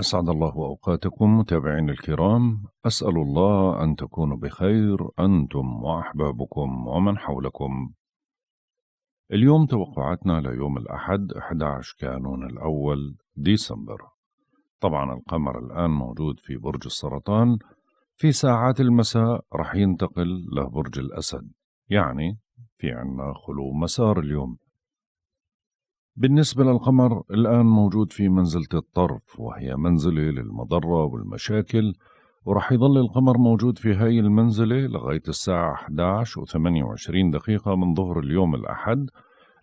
أسعد الله أوقاتكم متابعين الكرام أسأل الله أن تكونوا بخير أنتم وأحبابكم ومن حولكم اليوم توقعاتنا ليوم الأحد 11 كانون الأول ديسمبر طبعا القمر الآن موجود في برج السرطان في ساعات المساء رح ينتقل لبرج الأسد يعني في عنا خلو مسار اليوم بالنسبة للقمر الآن موجود في منزلة الطرف وهي منزلة للمضرة والمشاكل ورح يظل القمر موجود في هاي المنزلة لغاية الساعة 11 و 28 دقيقة من ظهر اليوم الأحد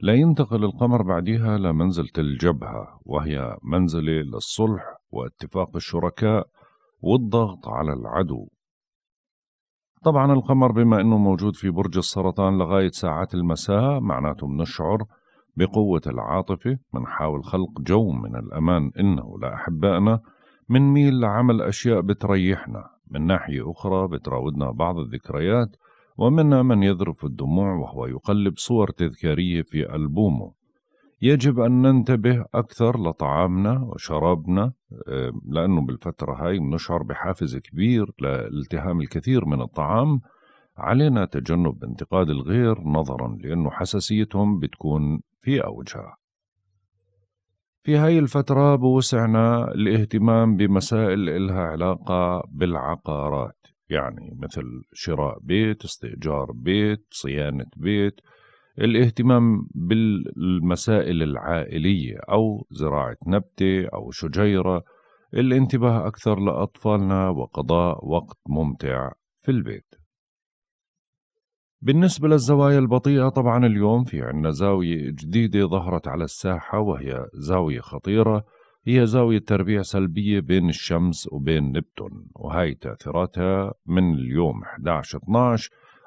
لا ينتقل القمر بعدها لمنزلة الجبهة وهي منزلة للصلح واتفاق الشركاء والضغط على العدو طبعا القمر بما أنه موجود في برج السرطان لغاية ساعات المساء معناته بنشعر بقوة العاطفة منحاول خلق جو من الأمان إنه لأحبائنا منميل لعمل أشياء بتريحنا من ناحية أخرى بتراودنا بعض الذكريات ومنا من يذرف الدموع وهو يقلب صور تذكارية في ألبومه يجب أن ننتبه أكثر لطعامنا وشرابنا آه، لأنه بالفترة هاي بنشعر بحافز كبير لالتهام الكثير من الطعام علينا تجنب انتقاد الغير نظرا لأن حساسيتهم بتكون في أوجها في هاي الفترة بوسعنا الاهتمام بمسائل إلها علاقة بالعقارات يعني مثل شراء بيت استئجار بيت صيانة بيت الاهتمام بالمسائل العائلية أو زراعة نبتة أو شجيرة الانتباه أكثر لأطفالنا وقضاء وقت ممتع في البيت بالنسبة للزوايا البطيئة طبعا اليوم في عنا زاوية جديدة ظهرت على الساحة وهي زاوية خطيرة هي زاوية تربيع سلبية بين الشمس وبين نبتون وهي تأثيراتها من اليوم 11-12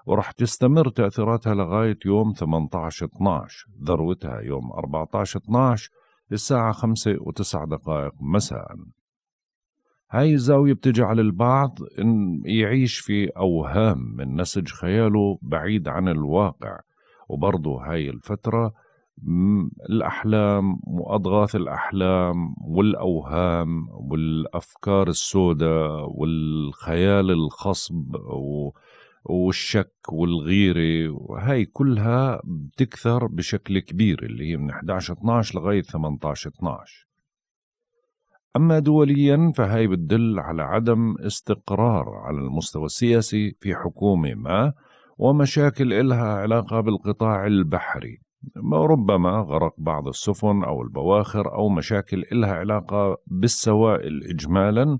ورح تستمر تأثيراتها لغاية يوم 18-12 ذروتها يوم 14-12 الساعة 5 و9 دقائق مساءً هاي الزاوية بتجعل البعض إن يعيش في أوهام من نسج خياله بعيد عن الواقع وبرضه هاي الفترة الأحلام وأضغاث الأحلام والأوهام والأفكار السوداء والخيال الخصب والشك والغيرة وهي كلها بتكثر بشكل كبير اللي هي من 11-12 لغاية 18-12 أما دوليا فهي بتدل على عدم استقرار على المستوى السياسي في حكومة ما ومشاكل إلها علاقة بالقطاع البحري ربما غرق بعض السفن أو البواخر أو مشاكل إلها علاقة بالسوائل إجمالا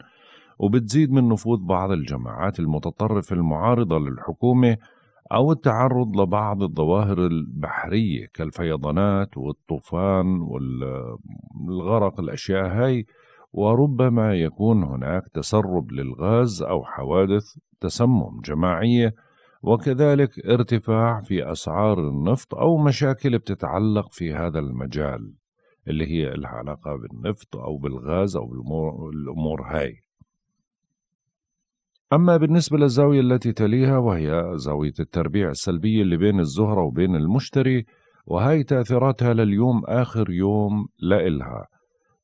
وبتزيد من نفوذ بعض الجماعات المتطرفة المعارضة للحكومة أو التعرض لبعض الظواهر البحرية كالفيضانات والطوفان والغرق الأشياء هاي وربما يكون هناك تسرب للغاز أو حوادث تسمم جماعية وكذلك ارتفاع في أسعار النفط أو مشاكل بتتعلق في هذا المجال اللي هي لها علاقة بالنفط أو بالغاز أو بالأمور هاي أما بالنسبة للزاوية التي تليها وهي زاوية التربيع السلبية اللي بين الزهرة وبين المشتري وهي تأثيراتها لليوم آخر يوم لإلها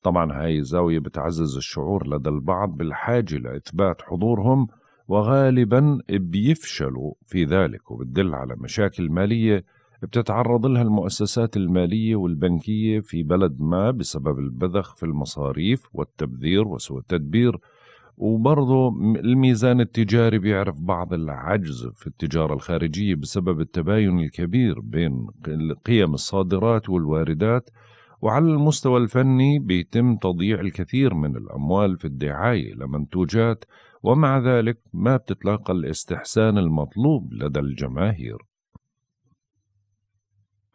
طبعا هاي الزاوية بتعزز الشعور لدى البعض بالحاجة لإثبات حضورهم وغالبا بيفشلوا في ذلك وبتدل على مشاكل مالية بتتعرض لها المؤسسات المالية والبنكية في بلد ما بسبب البذخ في المصاريف والتبذير وسوء التدبير وبرضه الميزان التجاري بيعرف بعض العجز في التجارة الخارجية بسبب التباين الكبير بين قيم الصادرات والواردات وعلى المستوى الفني بيتم تضييع الكثير من الأموال في الدعاية لمنتوجات ومع ذلك ما بتتلاقى الاستحسان المطلوب لدى الجماهير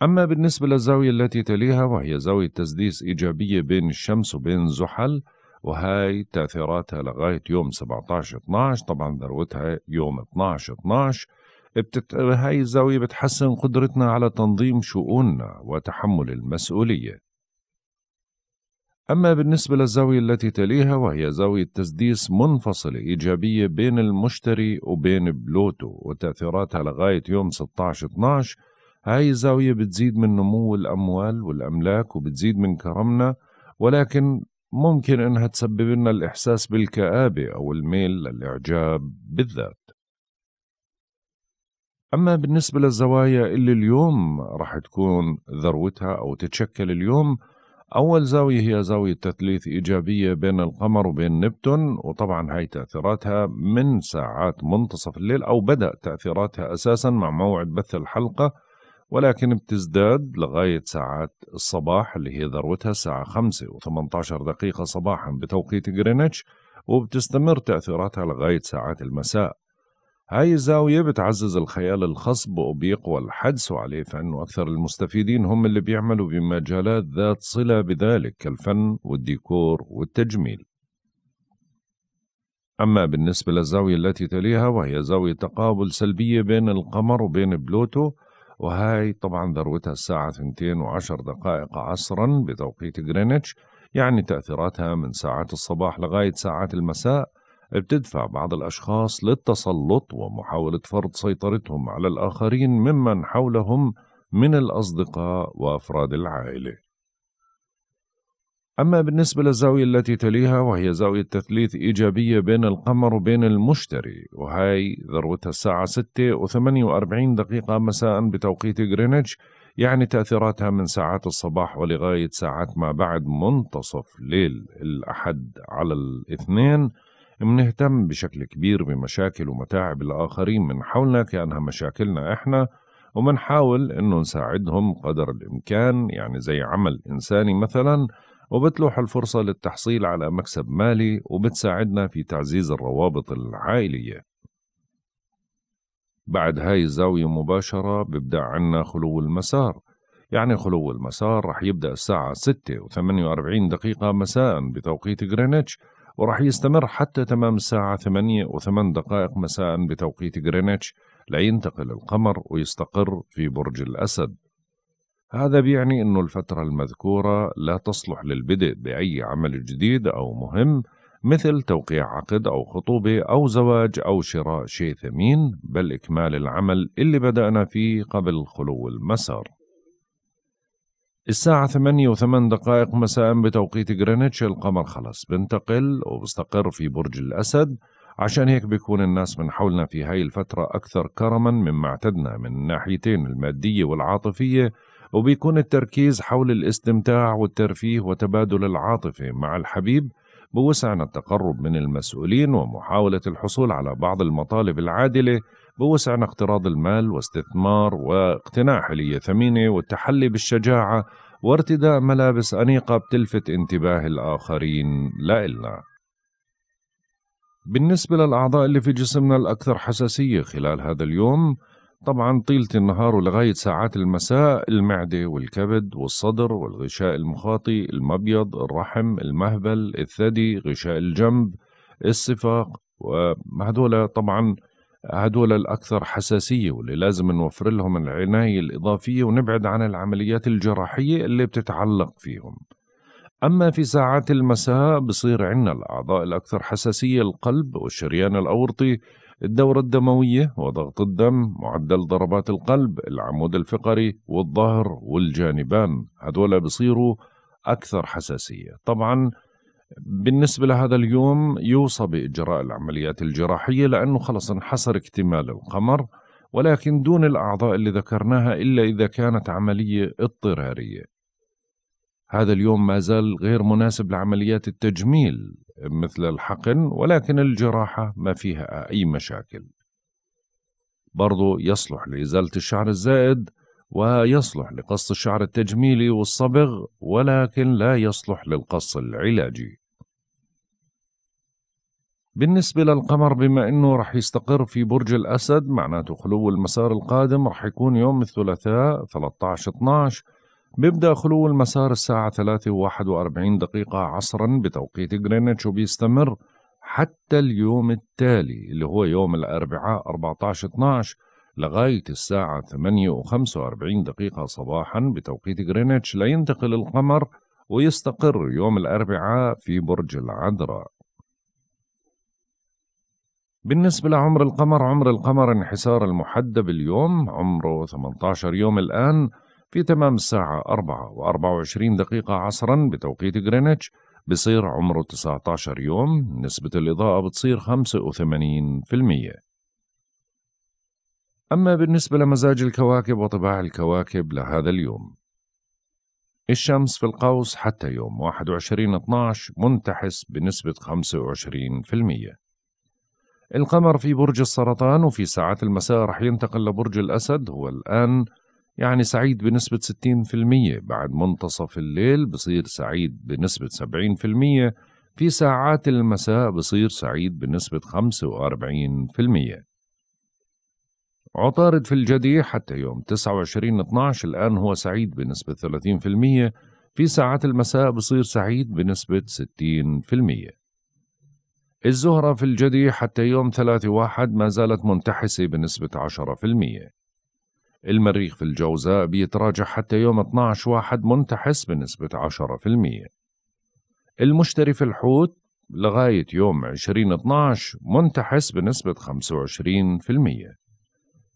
أما بالنسبة للزاوية التي تليها وهي زاوية تسديس إيجابية بين الشمس وبين زحل وهاي تأثيراتها لغاية يوم 17-12 طبعا ذروتها يوم 12-12 بتت... هاي الزاوية بتحسن قدرتنا على تنظيم شؤوننا وتحمل المسؤولية أما بالنسبة للزاوية التي تليها وهي زاوية تسديس منفصلة إيجابية بين المشتري وبين بلوتو وتأثيراتها لغاية يوم 16-12 هاي الزاوية بتزيد من نمو الأموال والأملاك وبتزيد من كرمنا ولكن ممكن إنها تسبب لنا الإحساس بالكآبة أو الميل للإعجاب بالذات أما بالنسبة للزوايا اللي اليوم رح تكون ذروتها أو تتشكل اليوم أول زاوية هي زاوية تثليث إيجابية بين القمر وبين نبتون وطبعا هاي تأثيراتها من ساعات منتصف الليل أو بدأ تأثيراتها أساسا مع موعد بث الحلقة ولكن بتزداد لغاية ساعات الصباح اللي هي ذروتها الساعة 5 و18 دقيقة صباحا بتوقيت غرينتش وبتستمر تأثيراتها لغاية ساعات المساء هاي الزاوية بتعزز الخيال الخصب وبيقوى الحدس عليه فإنه أكثر المستفيدين هم اللي بيعملوا بمجالات ذات صلة بذلك كالفن والديكور والتجميل أما بالنسبة للزاوية التي تليها وهي زاوية تقابل سلبية بين القمر وبين بلوتو وهاي طبعا ذروتها الساعة 2 وعشر دقائق عصرا بتوقيت غرينتش يعني تأثيراتها من ساعات الصباح لغاية ساعات المساء بتدفع بعض الأشخاص للتسلط ومحاولة فرض سيطرتهم على الآخرين ممن حولهم من الأصدقاء وأفراد العائلة. أما بالنسبة للزاوية التي تليها وهي زاوية تثليث إيجابية بين القمر وبين المشتري وهي ذروتها الساعة 6 و48 دقيقة مساء بتوقيت غرينتش يعني تأثيراتها من ساعات الصباح ولغاية ساعات ما بعد منتصف ليل الأحد على الاثنين منهتم بشكل كبير بمشاكل ومتاعب الآخرين من حولنا كأنها مشاكلنا إحنا ومنحاول إنه نساعدهم قدر الإمكان يعني زي عمل إنساني مثلا وبتلوح الفرصة للتحصيل على مكسب مالي وبتساعدنا في تعزيز الروابط العائلية بعد هاي الزاوية مباشرة ببدأ عنا خلو المسار يعني خلو المسار رح يبدأ الساعة 6 و48 دقيقة مساء بتوقيت غرينتش وراح يستمر حتى تمام الساعة 8 و8 دقائق مساء بتوقيت غرينتش لينتقل القمر ويستقر في برج الأسد هذا بيعني أنه الفترة المذكورة لا تصلح للبدء بأي عمل جديد أو مهم مثل توقيع عقد أو خطوبة أو زواج أو شراء شيء ثمين بل إكمال العمل اللي بدأنا فيه قبل خلو المسار الساعة ثمانية وثمان دقائق مساء بتوقيت جرينتش القمر خلص بنتقل وبستقر في برج الأسد عشان هيك بيكون الناس من حولنا في هاي الفترة أكثر كرما مما اعتدنا من الناحيتين المادية والعاطفية وبيكون التركيز حول الاستمتاع والترفيه وتبادل العاطفة مع الحبيب بوسعنا التقرب من المسؤولين ومحاولة الحصول على بعض المطالب العادلة بوسعنا اقتراض المال واستثمار واقتناع حلية ثمينة والتحلي بالشجاعة وارتداء ملابس أنيقة بتلفت انتباه الآخرين لا إلنا بالنسبة للأعضاء اللي في جسمنا الأكثر حساسية خلال هذا اليوم طبعا طيلة النهار ولغاية ساعات المساء المعدة والكبد والصدر والغشاء المخاطي المبيض الرحم المهبل الثدي غشاء الجنب الصفاق وهدول طبعا هدول الأكثر حساسية واللي لازم نوفر لهم العناية الإضافية ونبعد عن العمليات الجراحية اللي بتتعلق فيهم أما في ساعات المساء بصير عندنا الأعضاء الأكثر حساسية القلب والشريان الأورطي الدورة الدموية وضغط الدم معدل ضربات القلب العمود الفقري والظهر والجانبان هدول بصيروا أكثر حساسية طبعاً بالنسبة لهذا اليوم يوصى بإجراء العمليات الجراحية لأنه خلص انحصر اكتمال القمر ولكن دون الأعضاء اللي ذكرناها إلا إذا كانت عملية اضطرارية هذا اليوم ما زال غير مناسب لعمليات التجميل مثل الحقن ولكن الجراحة ما فيها أي مشاكل برضو يصلح لإزالة الشعر الزائد ويصلح لقص الشعر التجميلي والصبغ ولكن لا يصلح للقص العلاجي بالنسبة للقمر بما انه رح يستقر في برج الاسد معناته خلو المسار القادم رح يكون يوم الثلاثاء 13 12 بيبدأ خلو المسار الساعة 3.41 دقيقة عصرا بتوقيت جرينتش وبيستمر حتى اليوم التالي اللي هو يوم الأربعاء 14 12 لغاية الساعة 8.45 دقيقة صباحا بتوقيت جرينتش لينتقل القمر ويستقر يوم الأربعاء في برج العذراء بالنسبة لعمر القمر عمر القمر انحسار المحدب اليوم عمره 18 يوم الآن في تمام الساعة 4 و24 دقيقة عصرا بتوقيت غرينتش بصير عمره 19 يوم نسبة الإضاءة بتصير 85% أما بالنسبة لمزاج الكواكب وطباع الكواكب لهذا اليوم الشمس في القوس حتى يوم 21/12 منتحس بنسبة 25% القمر في برج السرطان وفي ساعات المساء رح ينتقل لبرج الأسد هو الآن يعني سعيد بنسبة 60% بعد منتصف الليل بصير سعيد بنسبة 70% في ساعات المساء بصير سعيد بنسبة 45% عطارد في الجدي حتى يوم 29 12 الآن هو سعيد بنسبة 30% في ساعات المساء بصير سعيد بنسبة 60% الزهرة في الجدي حتى يوم 3/1 ما زالت منتحسة بنسبة 10%. المريخ في الجوزاء بيتراجع حتى يوم 12/1 منتحس بنسبة 10%. المشتري في الحوت لغاية يوم 20/12 منتحس بنسبة 25%.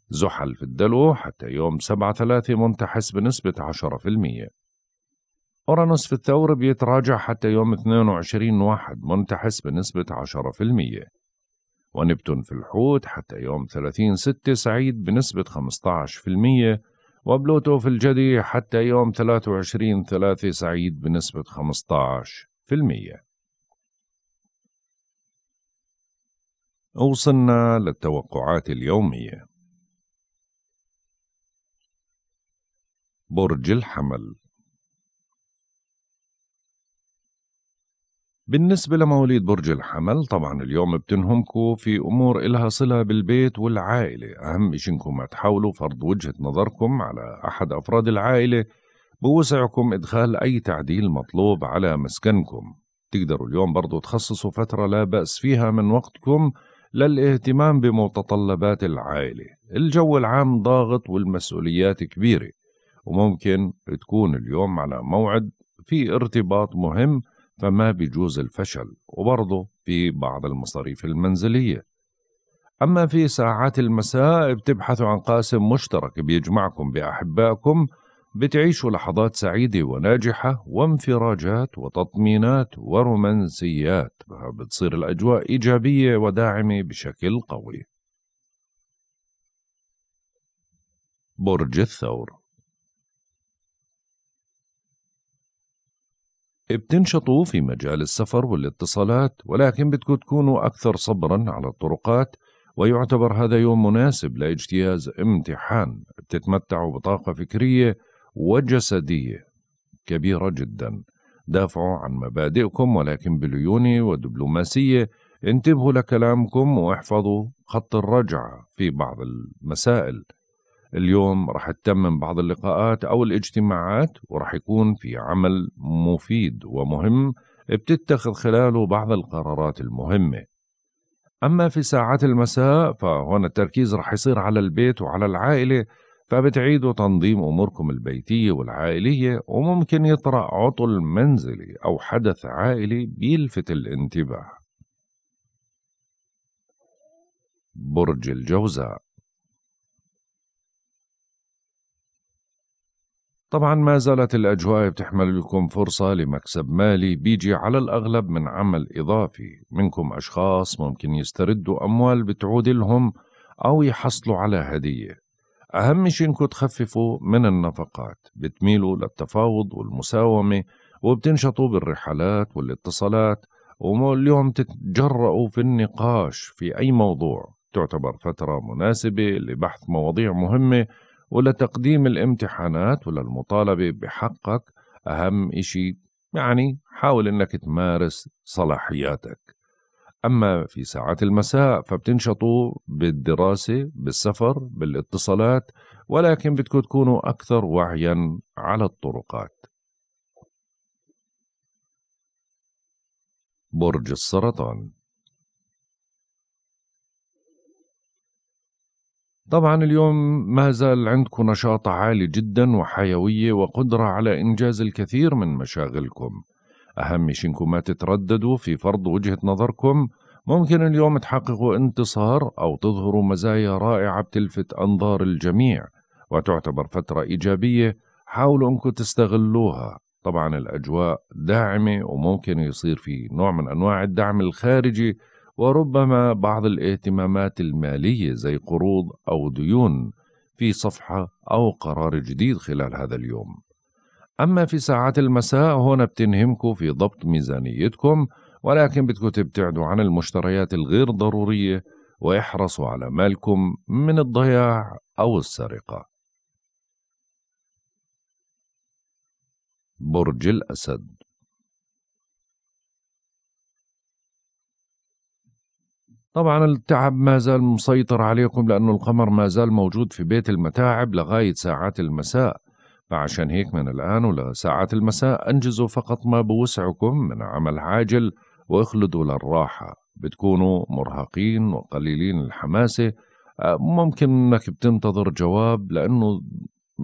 زحل في الدلو حتى يوم 7/3 منتحس بنسبة 10%. أورانوس في الثور بيتراجع حتى يوم 22 واحد منتحس بنسبة 10% ونبتون في الحوت حتى يوم 30 ستة سعيد بنسبة 15% وبلوتو في الجدي حتى يوم 23 ثلاثة سعيد بنسبة 15% وصلنا للتوقعات اليومية برج الحمل بالنسبة لمواليد برج الحمل طبعا اليوم بتنهمكوا في أمور إلها صلة بالبيت والعائلة أهم شيء إنكم ما تحاولوا فرض وجهة نظركم على أحد أفراد العائلة بوسعكم إدخال أي تعديل مطلوب على مسكنكم تقدروا اليوم برضو تخصصوا فترة لا بأس فيها من وقتكم للاهتمام بمتطلبات العائلة الجو العام ضاغط والمسؤوليات كبيرة وممكن تكون اليوم على موعد في ارتباط مهم فما بجوز الفشل وبرضه في بعض المصاريف المنزلية أما في ساعات المساء بتبحثوا عن قاسم مشترك بيجمعكم بأحبائكم بتعيشوا لحظات سعيدة وناجحة وانفراجات وتطمينات ورومانسيات بتصير الأجواء إيجابية وداعمة بشكل قوي برج الثور بتنشطوا في مجال السفر والاتصالات ولكن بدكم تكونوا أكثر صبرا على الطرقات ويعتبر هذا يوم مناسب لاجتياز امتحان بتتمتعوا بطاقة فكرية وجسدية كبيرة جدا دافعوا عن مبادئكم ولكن بليوني ودبلوماسية انتبهوا لكلامكم واحفظوا خط الرجعة في بعض المسائل اليوم راح تتمم بعض اللقاءات أو الاجتماعات وراح يكون في عمل مفيد ومهم بتتخذ خلاله بعض القرارات المهمة أما في ساعات المساء فهون التركيز رح يصير على البيت وعلى العائلة فبتعيدوا تنظيم أموركم البيتية والعائلية وممكن يطرأ عطل منزلي أو حدث عائلي بيلفت الانتباه برج الجوزاء طبعا ما زالت الأجواء بتحمل لكم فرصة لمكسب مالي بيجي على الأغلب من عمل إضافي منكم أشخاص ممكن يستردوا أموال بتعود لهم أو يحصلوا على هدية أهم شيء إنكم تخففوا من النفقات بتميلوا للتفاوض والمساومة وبتنشطوا بالرحلات والاتصالات واليوم تتجرأوا في النقاش في أي موضوع تعتبر فترة مناسبة لبحث مواضيع مهمة ولا تقديم الامتحانات ولا المطالبة بحقك أهم إشي يعني حاول إنك تمارس صلاحياتك أما في ساعات المساء فبتنشطوا بالدراسة بالسفر بالاتصالات ولكن بدكم تكونوا أكثر وعيا على الطرقات برج السرطان طبعا اليوم ما زال عندكم نشاط عالي جدا وحيوية وقدرة على إنجاز الكثير من مشاغلكم أهم شيء إنكم ما تترددوا في فرض وجهة نظركم ممكن اليوم تحققوا انتصار أو تظهروا مزايا رائعة بتلفت أنظار الجميع وتعتبر فترة إيجابية حاولوا أنكم تستغلوها طبعا الأجواء داعمة وممكن يصير في نوع من أنواع الدعم الخارجي وربما بعض الاهتمامات المالية زي قروض أو ديون في صفحة أو قرار جديد خلال هذا اليوم أما في ساعات المساء هنا بتنهمكوا في ضبط ميزانيتكم ولكن بدكم تبتعدوا عن المشتريات الغير ضرورية ويحرصوا على مالكم من الضياع أو السرقة برج الأسد طبعا التعب ما زال مسيطر عليكم لأنه القمر ما زال موجود في بيت المتاعب لغاية ساعات المساء فعشان هيك من الآن ولساعات المساء أنجزوا فقط ما بوسعكم من عمل عاجل واخلدوا للراحة بتكونوا مرهقين وقليلين الحماسة آه، ممكن انك بتنتظر جواب لانه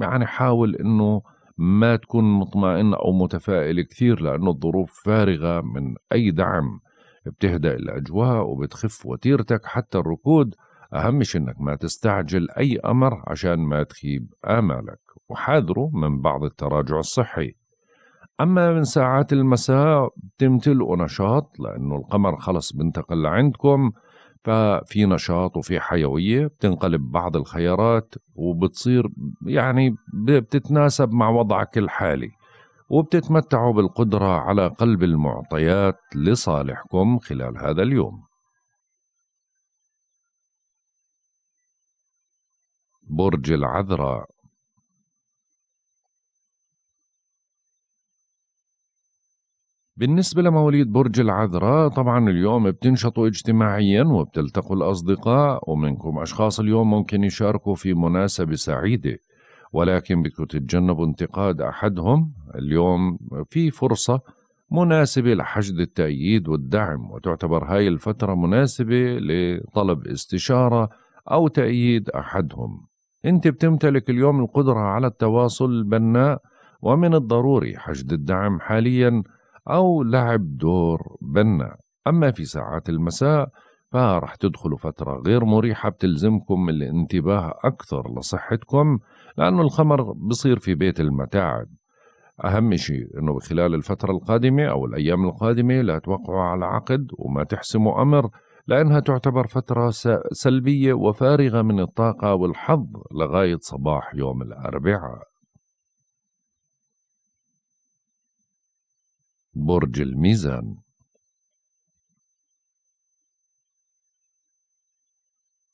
يعني حاول انه ما تكون مطمئن او متفائل كثير لانه الظروف فارغه من اي دعم بتهدأ الأجواء وبتخف وتيرتك حتى الركود أهمش إنك ما تستعجل أي أمر عشان ما تخيب آمالك وحاذره من بعض التراجع الصحي أما من ساعات المساء بتمتلئوا نشاط لأنه القمر خلص بنتقل لعندكم ففي نشاط وفي حيوية بتنقلب بعض الخيارات وبتصير يعني بتتناسب مع وضعك الحالي وبتتمتعوا بالقدرة على قلب المعطيات لصالحكم خلال هذا اليوم برج العذراء بالنسبة لمواليد برج العذراء طبعا اليوم بتنشطوا اجتماعيا وبتلتقوا الأصدقاء ومنكم أشخاص اليوم ممكن يشاركوا في مناسبة سعيدة ولكن بدكم تتجنبوا انتقاد أحدهم اليوم في فرصة مناسبة لحشد التأييد والدعم وتعتبر هاي الفترة مناسبة لطلب استشارة أو تأييد أحدهم أنت بتمتلك اليوم القدرة على التواصل البناء ومن الضروري حشد الدعم حاليا أو لعب دور بناء أما في ساعات المساء فرح تدخلوا فترة غير مريحة بتلزمكم الانتباه أكثر لصحتكم لأنه الخمر بصير في بيت المتاعب أهم شيء أنه خلال الفترة القادمة أو الأيام القادمة لا توقعوا على عقد وما تحسموا أمر لأنها تعتبر فترة سلبية وفارغة من الطاقة والحظ لغاية صباح يوم الأربعاء برج الميزان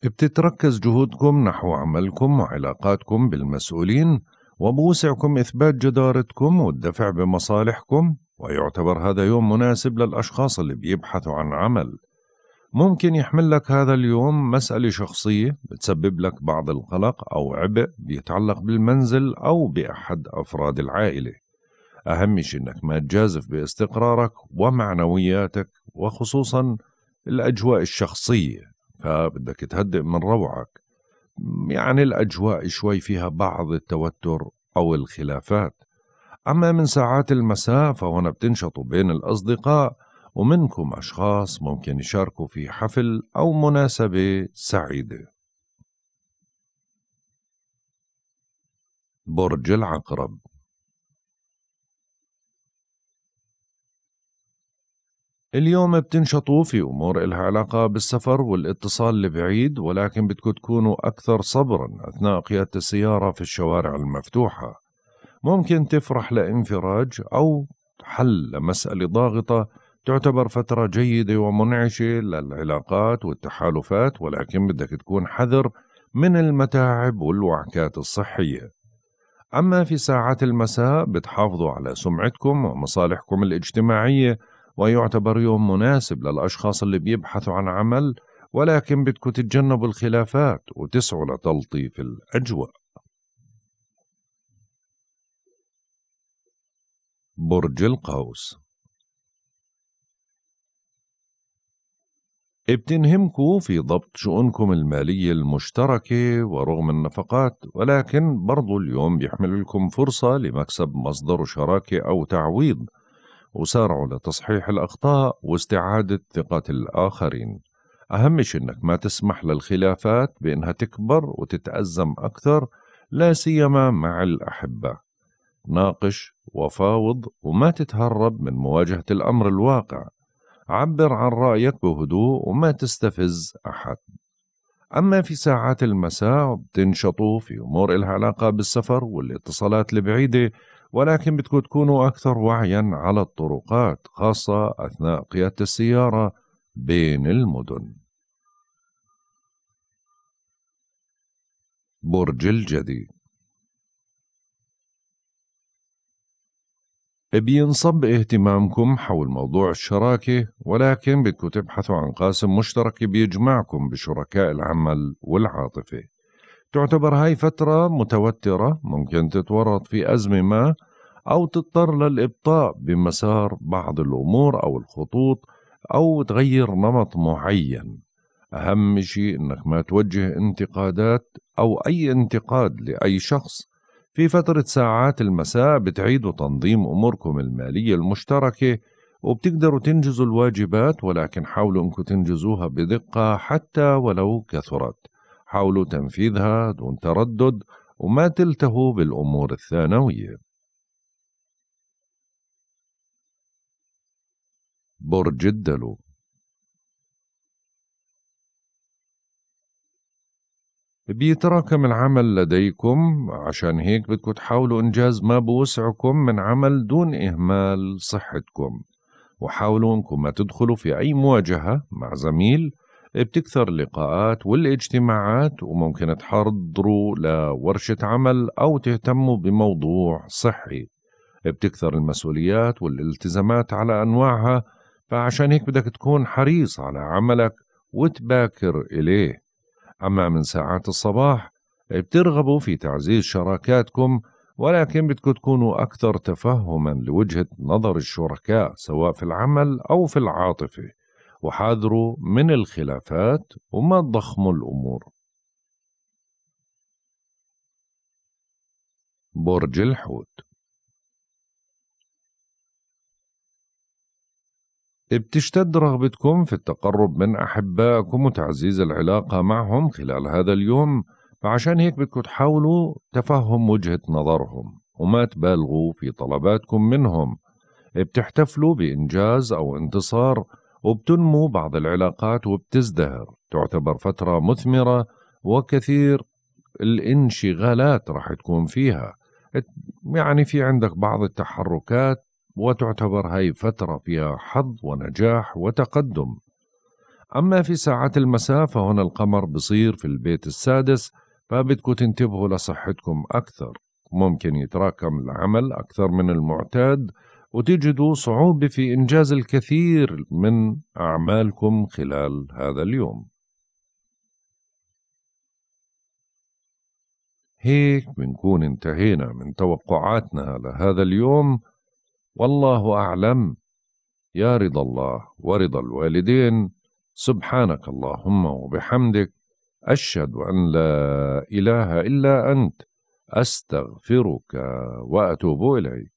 بتتركز جهودكم نحو عملكم وعلاقاتكم بالمسؤولين وبوسعكم إثبات جدارتكم والدفع بمصالحكم ويعتبر هذا يوم مناسب للأشخاص اللي بيبحثوا عن عمل ممكن يحمل لك هذا اليوم مسألة شخصية بتسبب لك بعض القلق أو عبء بيتعلق بالمنزل أو بأحد أفراد العائلة أهم شيء أنك ما تجازف باستقرارك ومعنوياتك وخصوصا الأجواء الشخصية فبدك تهدئ من روعك يعني الأجواء شوي فيها بعض التوتر أو الخلافات أما من ساعات المساء فهنا بتنشطوا بين الأصدقاء ومنكم أشخاص ممكن يشاركوا في حفل أو مناسبة سعيدة برج العقرب اليوم بتنشطوا في أمور إلها علاقة بالسفر والاتصال البعيد ولكن بدكم تكونوا أكثر صبرا أثناء قيادة السيارة في الشوارع المفتوحة ممكن تفرح لانفراج أو حل لمسألة ضاغطة تعتبر فترة جيدة ومنعشة للعلاقات والتحالفات ولكن بدك تكون حذر من المتاعب والوعكات الصحية أما في ساعات المساء بتحافظوا على سمعتكم ومصالحكم الاجتماعية ويعتبر يوم مناسب للأشخاص اللي بيبحثوا عن عمل ولكن بدكم تتجنبوا الخلافات وتسعوا لتلطيف الأجواء برج القوس بتنهمكوا في ضبط شؤونكم المالية المشتركة ورغم النفقات ولكن برضو اليوم بيحمل لكم فرصة لمكسب مصدر شراكة أو تعويض وسارعوا لتصحيح الأخطاء واستعادة ثقة الآخرين أهم شيء أنك ما تسمح للخلافات بأنها تكبر وتتأزم أكثر لا سيما مع الأحبة ناقش وفاوض وما تتهرب من مواجهة الأمر الواقع عبر عن رأيك بهدوء وما تستفز أحد أما في ساعات المساء بتنشطوا في أمور إلها علاقة بالسفر والاتصالات البعيدة ولكن بدكم تكونوا أكثر وعيا على الطرقات خاصة أثناء قيادة السيارة بين المدن برج الجدي بينصب اهتمامكم حول موضوع الشراكة ولكن بدكم تبحثوا عن قاسم مشترك بيجمعكم بشركاء العمل والعاطفة تعتبر هاي فترة متوترة ممكن تتورط في أزمة ما أو تضطر للإبطاء بمسار بعض الأمور أو الخطوط أو تغير نمط معين أهم شيء أنك ما توجه انتقادات أو أي انتقاد لأي شخص في فترة ساعات المساء بتعيدوا تنظيم أموركم المالية المشتركة وبتقدروا تنجزوا الواجبات ولكن حاولوا أنكم تنجزوها بدقة حتى ولو كثرت حاولوا تنفيذها دون تردد وما تلتهوا بالأمور الثانوية برج الدلو بيتراكم العمل لديكم عشان هيك بدكم تحاولوا إنجاز ما بوسعكم من عمل دون إهمال صحتكم وحاولوا أنكم ما تدخلوا في أي مواجهة مع زميل بتكثر اللقاءات والاجتماعات وممكن تحضروا لورشة عمل أو تهتموا بموضوع صحي بتكثر المسؤوليات والالتزامات على أنواعها فعشان هيك بدك تكون حريص على عملك وتباكر إليه أما من ساعات الصباح بترغبوا في تعزيز شراكاتكم ولكن بدكم تكونوا أكثر تفهما لوجهة نظر الشركاء سواء في العمل أو في العاطفة وحاذروا من الخلافات وما تضخموا الأمور برج الحوت بتشتد رغبتكم في التقرب من أحبائكم وتعزيز العلاقة معهم خلال هذا اليوم فعشان هيك بدكم تحاولوا تفهم وجهة نظرهم وما تبالغوا في طلباتكم منهم بتحتفلوا بإنجاز أو انتصار وبتنمو بعض العلاقات وبتزدهر تعتبر فترة مثمرة وكثير الانشغالات راح تكون فيها يعني في عندك بعض التحركات وتعتبر هاي فترة فيها حظ ونجاح وتقدم أما في ساعات المساء فهنا القمر بصير في البيت السادس فبدكم تنتبهوا لصحتكم أكثر ممكن يتراكم العمل أكثر من المعتاد وتجدوا صعوبة في إنجاز الكثير من أعمالكم خلال هذا اليوم هيك بنكون انتهينا من توقعاتنا لهذا اليوم والله أعلم يا رضا الله ورضا الوالدين سبحانك اللهم وبحمدك أشهد أن لا إله إلا أنت أستغفرك وأتوب إليك